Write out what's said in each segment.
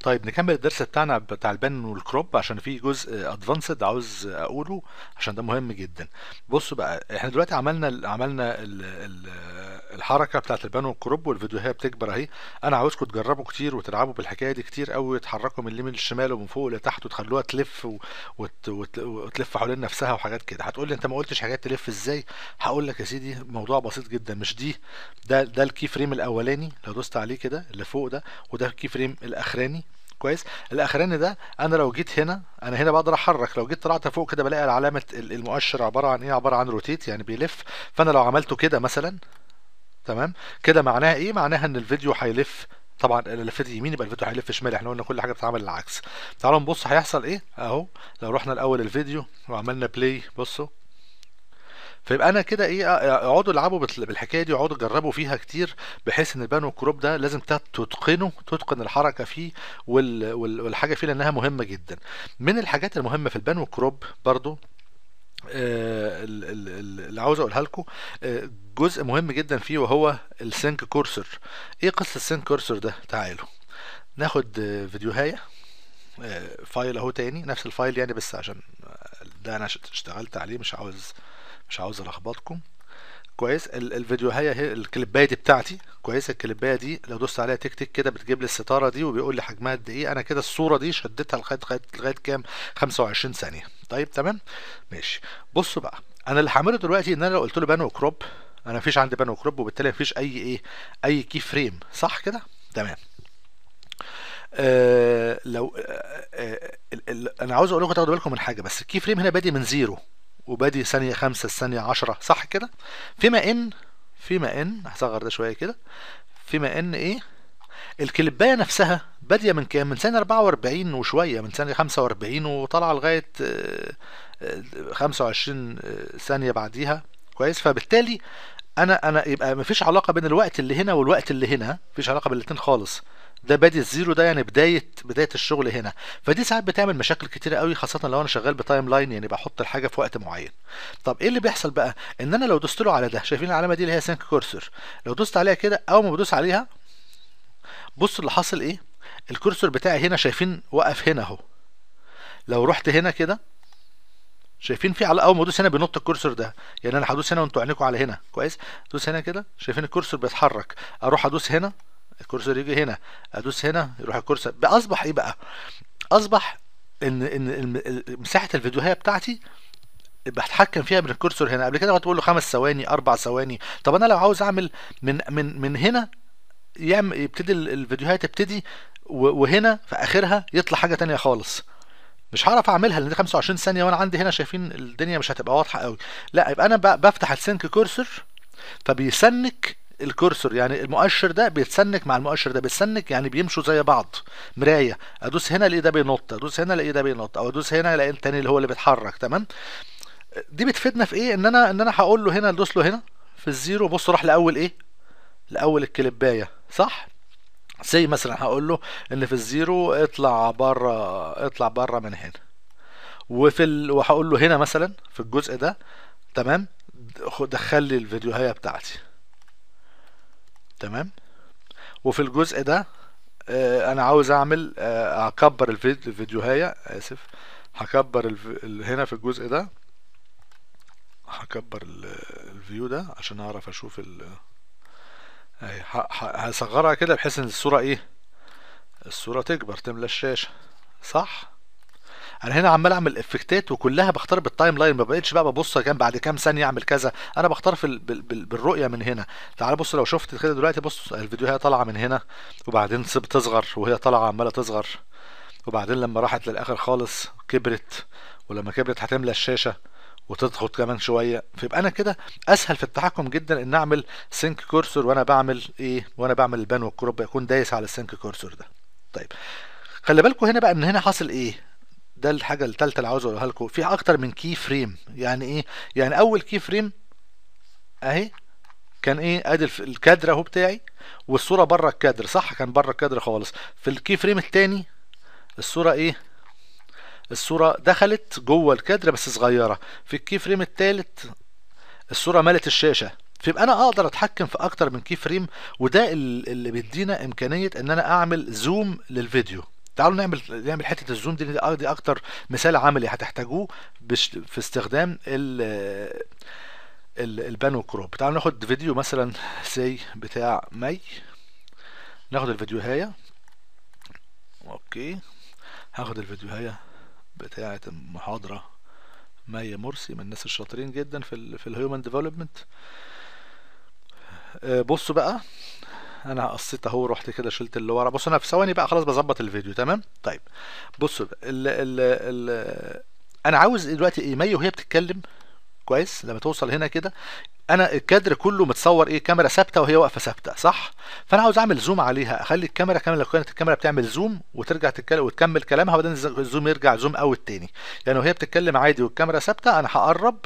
طيب نكمل الدرس بتاعنا بتاع البان والكروب عشان في جزء ادفانسد عاوز اقوله عشان ده مهم جدا بصوا بقى احنا دلوقتي عملنا عملنا الحركه بتاعت البان والكروب والفيديوهات بتكبر اهي انا عاوزكم تجربوا كتير وتلعبوا بالحكايه دي كتير قوي وتحركوا من اليمين للشمال ومن فوق لتحت وتخلوها تلف وت... وت... وتلف حوالين نفسها وحاجات كده هتقول لي انت ما قلتش حاجات تلف ازاي هقول لك يا سيدي موضوع بسيط جدا مش دي ده ده الكي فريم الاولاني لو دوست عليه كده اللي فوق ده وده الكي فريم الاخراني كويس الاخراني ده انا لو جيت هنا انا هنا بقدر احرك لو جيت طلعت فوق كده بلاقي علامه المؤشر عباره عن ايه عباره عن روتيت يعني بيلف فانا لو عملته كده مثلا تمام كده معناها ايه معناها ان الفيديو هيلف طبعا لفيت يمين يبقى الفيديو هيلف شمال احنا قلنا كل حاجه بتتعمل العكس تعالوا نبص هيحصل ايه اهو لو رحنا الاول الفيديو وعملنا بلاي بصوا فيبقى انا كده ايه اقعدوا العبوا بالحكايه دي اقعدوا جربوا فيها كتير بحيث ان البانو كروب ده لازم تتقنه تتقن الحركه فيه والحاجه فيه لانها مهمه جدا من الحاجات المهمه في البانو كروب برضو آه، اللي عاوز اقولها لكم آه، جزء مهم جدا فيه وهو السينك كورسر ايه قصه السينك كورسر ده تعالوا ناخد هاي آه، فايل اهو تاني نفس الفايل يعني بس عشان ده انا اشتغلت عليه مش عاوز مش عاوز الخبطكم كويس الفيديو هي الكليبايه دي بتاعتي كويس الكليبايه دي لو دوست عليها تك تك كده بتجيب لي الستاره دي وبيقول لي حجمها قد ايه انا كده الصوره دي شدتها لغايه لغايه كام 25 ثانيه طيب تمام ماشي بصوا بقى انا اللي هعمله دلوقتي ان انا لو قلت له بانو كروب انا مفيش عندي بانو كروب وبالتالي مفيش اي ايه اي كي فريم صح كده تمام آه لو آه آه انا عاوز اقول لكم تاخدوا بالكم من حاجه بس الكي فريم هنا بادئ من زيرو وبادي ثانية خمسة الثانية عشرة صح كده فيما ان فيما ان هصغر ده شوية كده فيما ان ايه الكليبايه نفسها باديه من كام؟ من سنه 44 وشويه من سنه 45 وطالعه لغايه 25 آه، آه، آه، ثانيه بعديها كويس فبالتالي انا انا يبقى مفيش علاقه بين الوقت اللي هنا والوقت اللي هنا مفيش علاقه بالاتنين خالص ده بادي الزيرو ده يعني بدايه بدايه الشغل هنا فدي ساعات بتعمل مشاكل كتيره قوي خاصه لو انا شغال بتايم لاين يعني بحط الحاجه في وقت معين طب ايه اللي بيحصل بقى ان انا لو دوست له على ده شايفين العلامه دي اللي هي سينك كورسر لو دوست عليها كده اول ما بدوس عليها بص اللي حاصل ايه الكورسر بتاعي هنا شايفين وقف هنا اهو لو رحت هنا كده شايفين في على اول ما ادوس هنا بينط الكرسر ده يعني انا هدوس هنا وانتوا عينيكم على هنا كويس ادوس هنا كده شايفين الكرسر بيتحرك اروح ادوس هنا الكرسر يجي هنا ادوس هنا يروح الكرسر اصبح ايه بقى اصبح ان ان مساحه الفيديوهيه بتاعتي بتحكم فيها من الكرسر هنا قبل كده كنت بقول له خمس ثواني اربع ثواني طب انا لو عاوز اعمل من من من هنا يعمل يبتدي الفيديوهات تبتدي وهنا في اخرها يطلع حاجه تانية خالص مش هعرف اعملها لان دي 25 ثانيه وانا عندي هنا شايفين الدنيا مش هتبقى واضحه قوي لا يبقى انا بفتح السنك كورسر فبيسنك الكورسر يعني المؤشر ده بيتسنك مع المؤشر ده بيتسنك يعني بيمشوا زي بعض مرايه ادوس هنا الاقي ده بينط ادوس هنا الاقي ده بينط او ادوس هنا الاقي التاني اللي هو اللي بيتحرك تمام دي بتفيدنا في ايه ان انا ان انا هقول له هنا ادوس له هنا في الزيرو بص راح لاول ايه لاول الكليبايه صح زي مثلا هقول له ان في الزيرو اطلع بره اطلع بره من هنا وفي ال... وهقول له هنا مثلا في الجزء ده تمام دخل لي الفيديوهية بتاعتي تمام وفي الجزء ده آه انا عاوز اعمل آه اكبر الفيديوهية اسف هكبر الف... هنا في الجزء ده هكبر الفيو ده عشان اعرف اشوف ال... اهي هصغرها كده بحيث ان الصوره ايه الصوره تكبر تملى الشاشه صح انا هنا عمال اعمل افكتات وكلها بختار بالتايم لاين ما بقتش بقى ببص كام بعد كام ثانيه اعمل كذا انا بختار في بالرؤيه من هنا تعال بص لو شفت كده دلوقتي بص الفيديو هي طالعه من هنا وبعدين بتصغر وهي طالعه عماله تصغر وبعدين لما راحت للاخر خالص كبرت ولما كبرت هتملى الشاشه وتضغط كمان شويه فيبقى انا كده اسهل في التحكم جدا ان اعمل سينك كورسور وانا بعمل ايه وانا بعمل البان والكروب اكون دايس على السينك كورسور ده طيب خلي بالكم هنا بقى ان هنا حاصل ايه ده الحاجه الثالثه اللي عاوز اقولها لكم في اكتر من كي فريم يعني ايه يعني اول كي فريم اهي كان ايه ادي الكادر اهو بتاعي والصوره بره الكادر صح كان بره الكادر خالص في الكي فريم الثاني الصوره ايه الصورة دخلت جوه الكادر بس صغيرة في الكي فريم التالت الصورة ملت الشاشة فيبقى انا اقدر اتحكم في اكتر من كي فريم وده اللي بيدينا امكانيه ان انا اعمل زوم للفيديو تعالوا نعمل نعمل حته الزوم دي دي اكتر مثال عملي هتحتاجوه في استخدام ال البانو كروب تعالوا ناخد فيديو مثلا سي بتاع مي ناخد الفيديو هيا اوكي هاخد الفيديو هيا بتاعة المحاضرة مايا مرسي من الناس الشاطرين جدا في في الهيومن آه، ديفلوبمنت بصوا بقى انا قصيت اهو رحت كده شلت اللي ورا بصوا انا في ثواني بقى خلاص بظبط الفيديو تمام طيب بصوا بقى الـ الـ الـ انا عاوز دلوقتي ايه مايا وهي بتتكلم كويس لما توصل هنا كده انا الكادر كله متصور ايه كاميرا ثابته وهي واقفه ثابته صح فانا عاوز اعمل زوم عليها اخلي الكاميرا كامله لو كانت الكاميرا بتعمل زوم وترجع تتكلم وتكمل كلامها وبعدين الزوم يرجع زوم اوت تاني يعني وهي بتتكلم عادي والكاميرا ثابته انا هقرب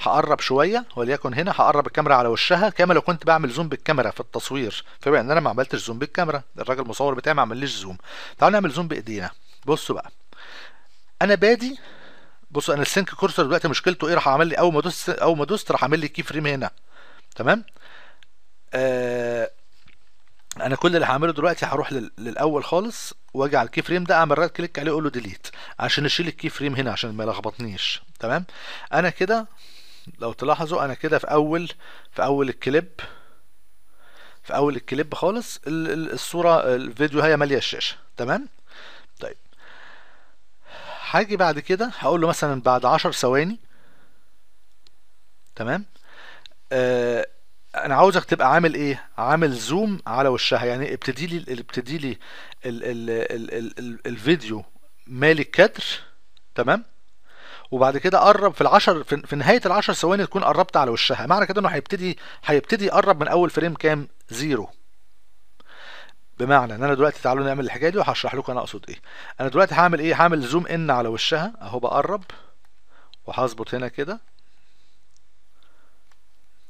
هقرب شويه وليكن هنا هقرب الكاميرا على وشها كما لو كنت بعمل زوم بالكاميرا في التصوير فبما ان انا ما عملتش زوم بالكاميرا الراجل المصور بتاعي ما عملليش زوم تعالوا نعمل زوم بايدينا بصوا بقى انا بادي بصوا انا السينك كورسر دلوقتي مشكلته ايه راح اعمل لي اول ما دوست اول ما دوست راح عامل لي كي فريم هنا تمام آه انا كل اللي هعمله دلوقتي هروح للاول خالص واجي على الكي فريم ده اعمل رايت كليك عليه اقول له ديليت عشان اشيل الكي فريم هنا عشان ما يلخبطنيش تمام انا كده لو تلاحظوا انا كده في اول في اول الكليب في اول الكليب خالص الصوره الفيديو هي ماليه الشاشه تمام طيب هاجي بعد كده هقول له مثلا بعد 10 ثواني تمام آه انا عاوزك تبقى عامل ايه عامل زوم على وشها يعني ابتدي لي ابتدي لي ال ال ال ال ال الفيديو مالي الكادر تمام وبعد كده قرب في العشر في, في نهايه العشر ثواني تكون قربت على وشها معنى كده انه هيبتدي هيبتدي يقرب من اول فريم كام زيرو بمعنى ان انا دلوقتي تعالوا نعمل الحكايه دي وهشرح لكم انا اقصد ايه انا دلوقتي هعمل ايه هعمل زوم ان على وشها اهو بقرب وهظبط هنا كده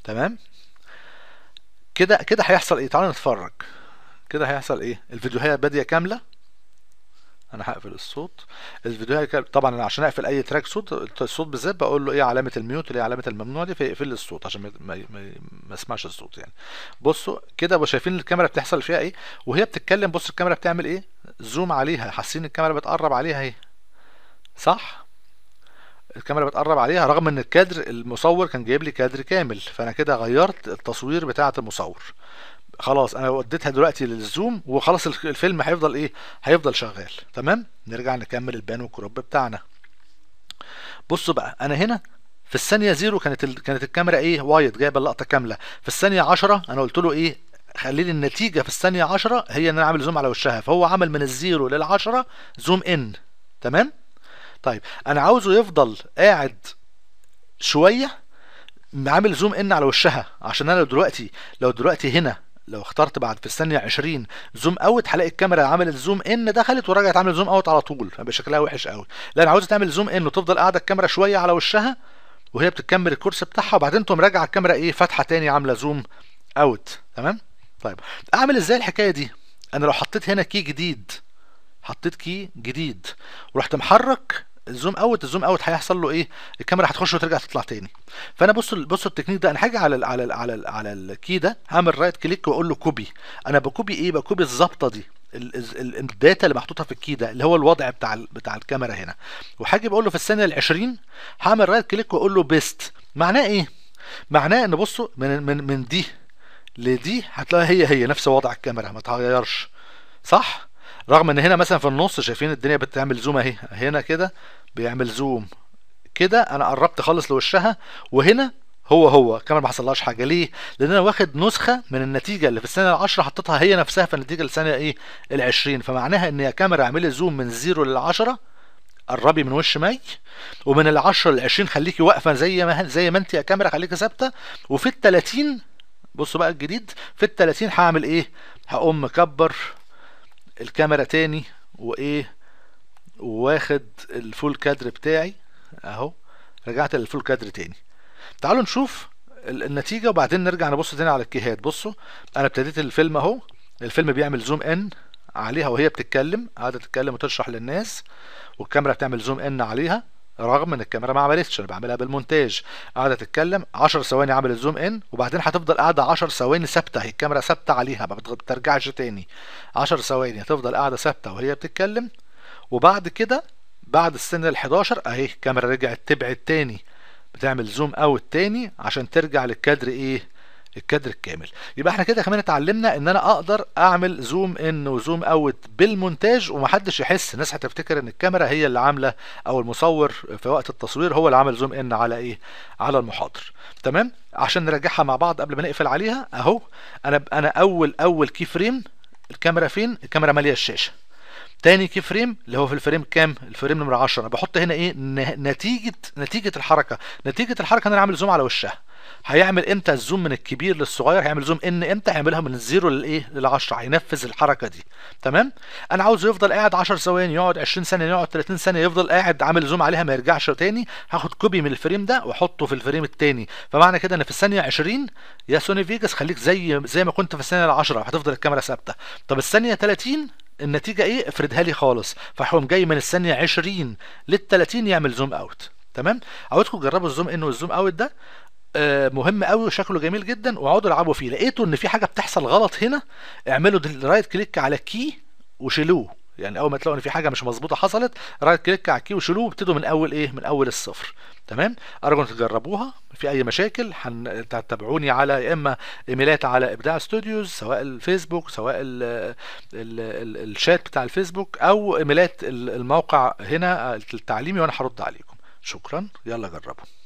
تمام كده كده هيحصل ايه تعالوا نتفرج كده هيحصل ايه الفيديو هي باديه كامله انا هقفل الصوت الفيديو طبعا عشان اقفل اي تراك صوت الصوت بالذات بقول له ايه علامه الميوت اللي هي علامه الممنوع دي فيقفل لي الصوت عشان ما, ما, ما اسمعش الصوت يعني بصوا كده شايفين الكاميرا بتحصل فيها ايه وهي بتتكلم بص الكاميرا بتعمل ايه زوم عليها حاسين الكاميرا بتقرب عليها اهي صح الكاميرا بتقرب عليها رغم ان الكادر المصور كان جايب لي كادر كامل فانا كده غيرت التصوير بتاعه المصور خلاص انا وديتها دلوقتي للزوم وخلاص الفيلم هيفضل ايه هيفضل شغال تمام نرجع نكمل البان والكروب بتاعنا بصوا بقى انا هنا في الثانيه زيرو كانت ال... كانت الكاميرا ايه وايد جايبه اللقطه كامله في الثانيه 10 انا قلت له ايه خلي لي النتيجه في الثانيه 10 هي ان انا عامل زوم على وشها فهو عمل من الزيرو لل10 زوم ان تمام طيب انا عاوزه يفضل قاعد شويه عامل زوم ان على وشها عشان انا لو دلوقتي لو دلوقتي هنا لو اخترت بعد في الثانيه 20 زوم اوت هلاقي الكاميرا عملت زوم ان دخلت ورجعت عامله زوم اوت على طول فبقى شكلها وحش قوي لا انا عاوز تعمل زوم ان وتفضل قاعده الكاميرا شويه على وشها وهي بتكمل الكورس بتاعها وبعدين تقوم راجعه الكاميرا ايه فاتحه تاني عامله زوم اوت تمام طيب اعمل ازاي الحكايه دي انا لو حطيت هنا كي جديد حطيت كي جديد ورحت محرك الزوم اوت الزوم اوت هيحصل له ايه الكاميرا هتخش وترجع تطلع تاني فانا بص بص التكنيك ده انا هاجي على الـ على الـ على الـ على الكي ده هعمل رايت كليك واقول له كوبي انا بكوبي ايه بكوبي الظبطه دي الداتا اللي محطوطه في الكي ده اللي هو الوضع بتاع بتاع الكاميرا هنا وهاجي بقول له في الثانيه ال 20 هعمل رايت كليك واقول له بيست معناه ايه معناه ان بصوا من من من دي لدي هتلاقي هي هي نفس وضع الكاميرا ما تغيرش صح رغم ان هنا مثلا في النص شايفين الدنيا بتعمل زوم اهي هنا كده بيعمل زوم كده انا قربت خالص لوشها وهنا هو هو كمان ما حصلهاش حاجه ليه لان انا واخد نسخه من النتيجه اللي في الثانيه العشرة حطيتها هي نفسها في النتيجه الثانيه ايه ال20 فمعناها ان يا كاميرا اعملي زوم من 0 لل10 قربي من وش مي ومن ال10 لل20 خليكي واقفه زي ما زي ما انت يا كاميرا خليكي ثابته وفي ال30 بصوا بقى الجديد في ال30 هعمل ايه هقوم مكبر الكاميرا تاني وايه واخد الفول كادر بتاعي اهو رجعت للفول كادر تاني تعالوا نشوف النتيجة وبعدين نرجع نبص تاني على الكيهات بصوا انا ابتديت الفيلم اهو الفيلم بيعمل زوم ان عليها وهي بتتكلم قاعدة تتكلم وتشرح للناس والكاميرا بتعمل زوم ان عليها رغم ان الكاميرا ما عملتش انا بعملها بالمونتاج قاعده تتكلم 10 ثواني عامل الزوم ان وبعدين هتفضل قاعده 10 ثواني ثابته هي الكاميرا ثابته عليها ما بترجعش تاني 10 ثواني هتفضل قاعده ثابته وهي بتتكلم وبعد كده بعد السن ال 11 اهي الكاميرا رجعت تبعد تاني بتعمل زوم اوت تاني عشان ترجع للكادر ايه الكادر الكامل يبقى احنا كده كمان اتعلمنا ان انا اقدر اعمل زوم ان وزوم اوت بالمونتاج ومحدش يحس الناس هتفتكر ان الكاميرا هي اللي عامله او المصور في وقت التصوير هو اللي عامل زوم ان على ايه على المحاضر تمام عشان نراجعها مع بعض قبل ما نقفل عليها اهو انا انا اول اول كي فريم الكاميرا فين الكاميرا ماليه الشاشه تاني كي فريم اللي هو في الفريم كام الفريم نمره 10 بحط هنا ايه نتيجه نتيجه الحركه نتيجه الحركه ان انا عامل زوم على وشها هيعمل امتى الزوم من الكبير للصغير هيعمل زوم ان امتى هيعملها من الزيرو للايه لل 10 هينفذ الحركه دي تمام انا عاوزه يفضل قاعد 10 ثواني يقعد 20 ثانيه يقعد 30 ثانيه يفضل قاعد عامل زوم عليها ما يرجعش ثاني هاخد كوبي من الفريم ده واحطه في الفريم الثاني فمعنى كده ان في الثانيه 20 يا سوني فيجاس خليك زي زي ما كنت في الثانيه ال 10 هتفضل الكاميرا ثابته طب الثانيه 30 النتيجه ايه افردها لي خالص فهقوم جاي من الثانيه 20 لل 30 يعمل زوم اوت تمام عاوزكم تجربوا الزوم ان والزوم اوت ده آه، مهم قوي وشكله جميل جدا واقعدوا العبوا فيه لقيتوا ان في حاجه بتحصل غلط هنا اعملوا رايت كليك على كي وشيلوه يعني اول ما تلاقوا ان في حاجه مش مظبوطه حصلت رايت كليك على الكي وشيلوه وابتدوا من اول ايه من اول الصفر تمام ارجو ان تجربوها في اي مشاكل هتتابعوني على يا اما ايميلات على ابداع ستوديوز سواء الفيسبوك سواء الشات بتاع الفيسبوك او ايميلات الموقع هنا التعليمي وانا هرد عليكم شكرا يلا جربوا